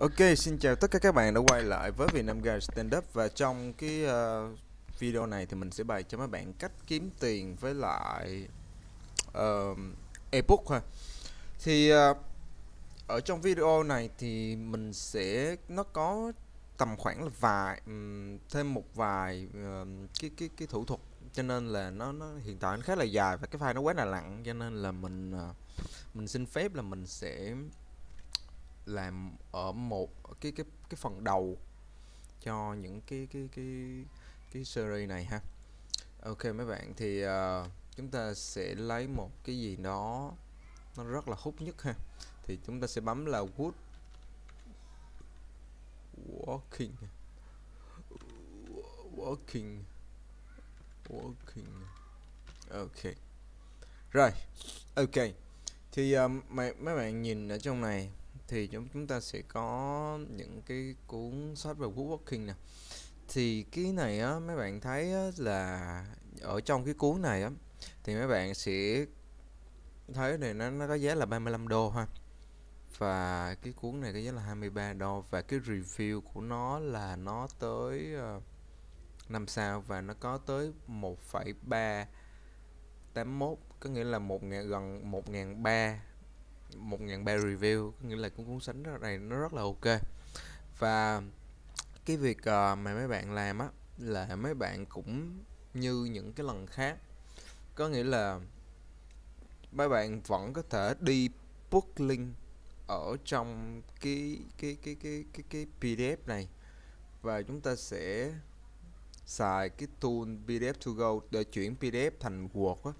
Ok, xin chào tất cả các bạn đã quay lại với Vietnam Guide Stand Up và trong cái uh, video này thì mình sẽ bày cho mấy bạn cách kiếm tiền với lại uh, ebook ha. Thì uh, ở trong video này thì mình sẽ nó có tầm khoảng là vài um, thêm một vài uh, cái cái cái thủ thuật cho nên là nó nó hiện tại nó khá là dài và cái file nó quá là nặng cho nên là mình uh, mình xin phép là mình sẽ làm ở một cái cái cái phần đầu cho những cái cái cái cái series này ha ok mấy bạn thì uh, chúng ta sẽ lấy một cái gì đó nó rất là hút nhất ha thì chúng ta sẽ bấm là wood walking walking walking ok rồi ok thì um, ờ, mấy mấy bạn nhìn ở trong này thì chúng chúng ta sẽ có những cái cuốn sách về woodworking nè thì cái này á mấy bạn thấy á, là ở trong cái cuốn này á thì mấy bạn sẽ thấy này nó nó có giá là 35 đô ha và cái cuốn này có giá là 23 đô và cái review của nó là nó tới uh, ờ, 5 sao và nó có tới 1,381 có nghĩa là 1 ngàn, gần 1.300 một ngàn ba review có nghĩa là cuốn cuốn sách này nó rất là ok và cái việc ờ, mà mấy bạn làm á là mấy bạn cũng như những cái lần khác có nghĩa là mấy bạn vẫn có thể đi book link ở trong cái cái cái cái cái cái PDF này và chúng ta sẽ xài cái tool PDF to go để chuyển PDF thành Word á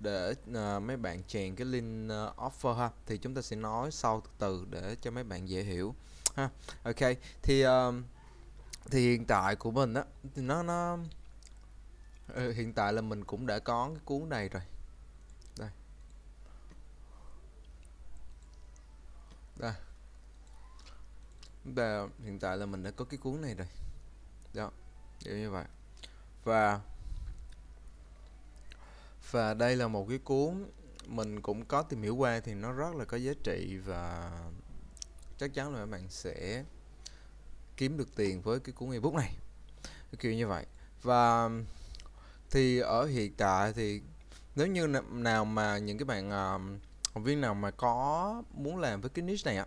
để uh, mấy bạn chèn cái link uh, offer ha thì chúng ta sẽ nói sau từ từ để cho mấy bạn dễ hiểu ha ok thì uh, thì hiện tại của mình á nó nó uh, hiện tại là mình cũng đã có cái cuốn này rồi đây đây và hiện tại là mình đã có cái cuốn này rồi đó kiểu như vậy và và đây là một cái cuốn mình cũng có tìm hiểu qua thì nó rất là có giá trị và chắc chắn là bạn sẽ kiếm được tiền với cái cuốn ebook này kiểu như vậy và thì ở hiện tại thì nếu như nào mà những cái bạn uh, học viên nào mà có muốn làm với cái niche này á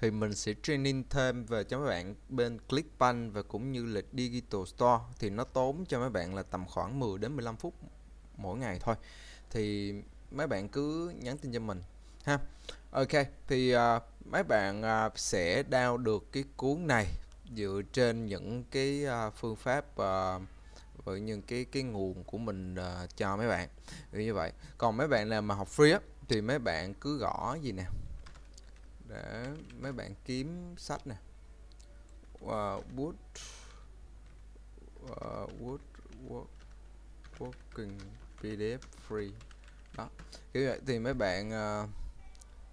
thì mình sẽ training thêm về cho mấy bạn bên Clickbank và cũng như là Digital Store thì nó tốn cho mấy bạn là tầm khoảng 10 đến 15 phút mỗi ngày thôi thì mấy bạn cứ nhắn tin cho mình ha ok thì uh, mấy bạn uh, sẽ đao được cái cuốn này dựa trên những cái uh, phương pháp uh, với những cái cái nguồn của mình uh, cho mấy bạn Vì như vậy còn mấy bạn làm mà học free á, thì mấy bạn cứ gõ gì nè để mấy bạn kiếm sách nè uh, wood uh, wood, wood working PDF free đó kiểu vậy thì mấy bạn uh,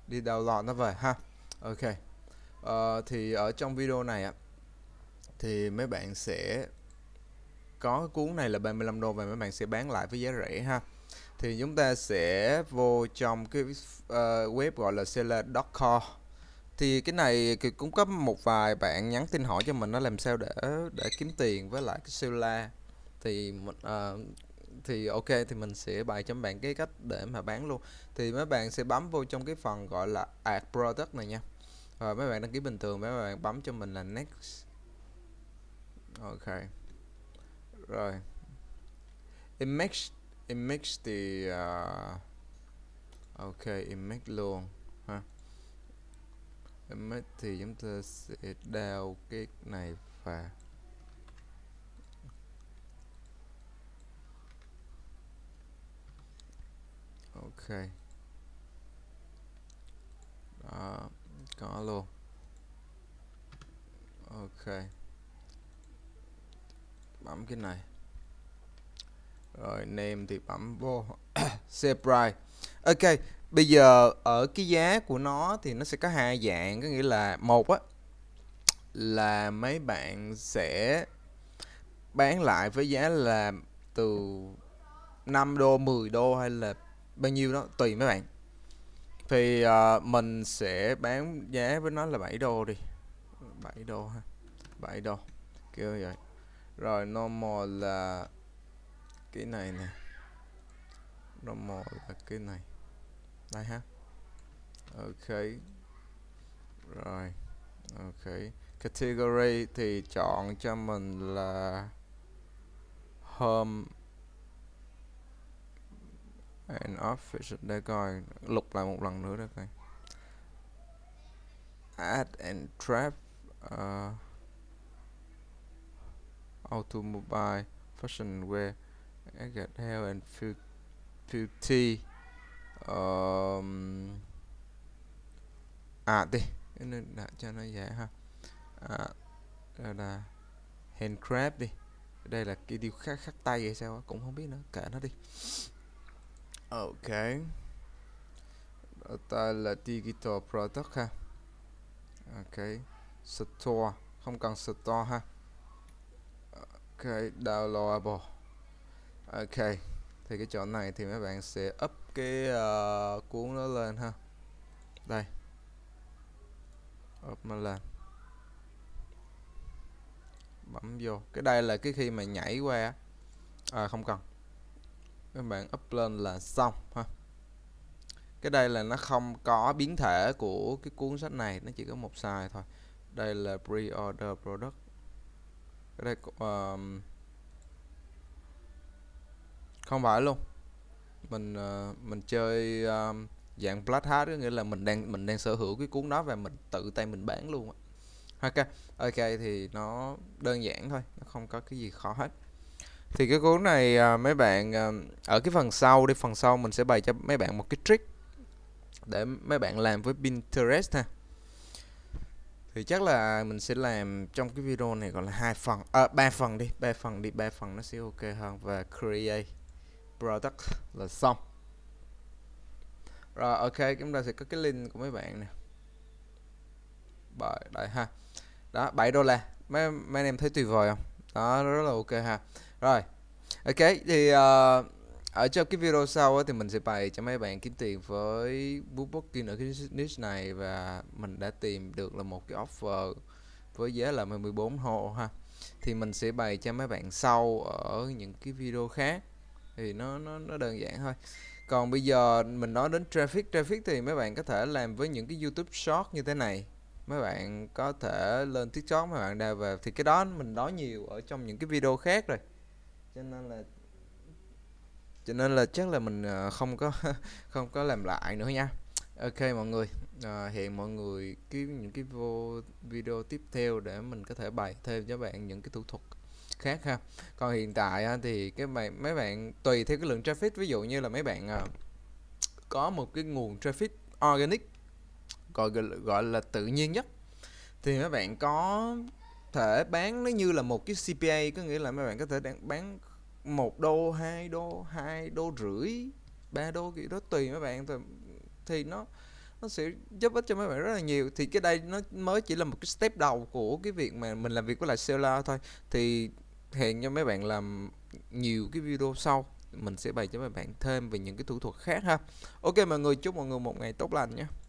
đi download nó về ha ok uh, thì ở trong video này á thì mấy bạn sẽ có cuốn này là 35 đô và mấy bạn sẽ bán lại với giá rẻ ha thì chúng ta sẽ vô trong cái uh, web gọi là seller.com thì cái này thì cũng có một vài bạn nhắn tin hỏi cho mình nó làm sao để để kiếm tiền với lại cái seller thì uh, thì ok thì mình sẽ bày cho bạn cái cách để mà bán luôn thì mấy bạn sẽ bấm vô trong cái phần gọi là add product này nha rồi mấy bạn đăng ký bình thường mấy bạn bấm cho mình là next ok rồi image image thì uh, ok image luôn ha image thì chúng ta sẽ đào cái này và ok đó có luôn ok bấm cái này rồi name thì bấm vô save price ok bây giờ ở cái giá của nó thì nó sẽ có hai dạng có nghĩa là một á là mấy bạn sẽ bán lại với giá là từ 5 đô 10 đô hay là bao nhiêu đó tùy mấy bạn thì uh, mình sẽ bán giá với nó là 7 đô đi 7 đô ha 7 đô kêu vậy rồi normal là cái này nè normal là cái này đây ha ok rồi ok category thì chọn cho mình là home and office để coi lục lại một lần nữa đây, coi add and trap uh, automobile fashion wear get hair and beauty um, à đi nên đã cho nó dễ ha à, rồi là handcraft đi đây là cái điều khác khắc tay vậy sao cũng không biết nữa kệ nó đi ok ta là digital product ha ok store không cần store ha ok downloadable ok thì cái chỗ này thì mấy bạn sẽ up cái uh, cuốn nó lên ha đây up nó lên bấm vô cái đây là cái khi mà nhảy qua à không cần các bạn up lên là xong ha cái đây là nó không có biến thể của cái cuốn sách này nó chỉ có một size thôi đây là pre-order product cái đây um, không phải luôn mình uh, mình chơi um, dạng black hat có nghĩa là mình đang mình đang sở hữu cái cuốn đó và mình tự tay mình bán luôn ok ok thì nó đơn giản thôi nó không có cái gì khó hết thì cái cuốn này à, mấy bạn à, ở cái phần sau đi phần sau mình sẽ bày cho mấy bạn một cái trick để mấy bạn làm với Pinterest ha thì chắc là mình sẽ làm trong cái video này gọi là hai phần à, ba phần đi ba phần đi ba phần nó sẽ ok hơn và create product là xong rồi ok chúng ta sẽ có cái link của mấy bạn nè bởi đấy ha đó 7 đô la mấy, mấy em thấy tuyệt vời không đó rất là ok ha rồi ok thì uh, ở trong cái video sau thì mình sẽ bày cho mấy bạn kiếm tiền với Booking ở cái niche này và mình đã tìm được là một cái offer với giá là 14 hộ ha thì mình sẽ bày cho mấy bạn sau ở những cái video khác thì nó nó nó đơn giản thôi còn bây giờ mình nói đến traffic traffic thì mấy bạn có thể làm với những cái youtube short như thế này mấy bạn có thể lên tiktok mấy bạn đào về thì cái đó mình nói nhiều ở trong những cái video khác rồi cho nên là cho nên là chắc là mình ờ, không có không có làm lại nữa nha ok mọi người à, hẹn mọi người kiếm những cái vô video tiếp theo để mình có thể bày thêm cho bạn những cái thủ thuật khác ha còn hiện tại thì cái bạn mấy bạn tùy theo cái lượng traffic ví dụ như là mấy bạn ờ, có một cái nguồn traffic organic gọi gọi là tự nhiên nhất thì mấy bạn có thể bán nó như là một cái CPA có nghĩa là mấy bạn có thể bán một đô hai đô hai đô rưỡi ba đô gì đó tùy mấy bạn thì, thì nó nó sẽ giúp ích cho mấy bạn rất là nhiều thì cái đây nó mới chỉ là một cái step đầu của cái việc mà mình làm việc với lại seller thôi thì hẹn cho mấy bạn làm nhiều cái video sau mình sẽ bày cho mấy bạn thêm về những cái thủ thuật khác ha ok mọi người chúc mọi người một ngày tốt lành nhé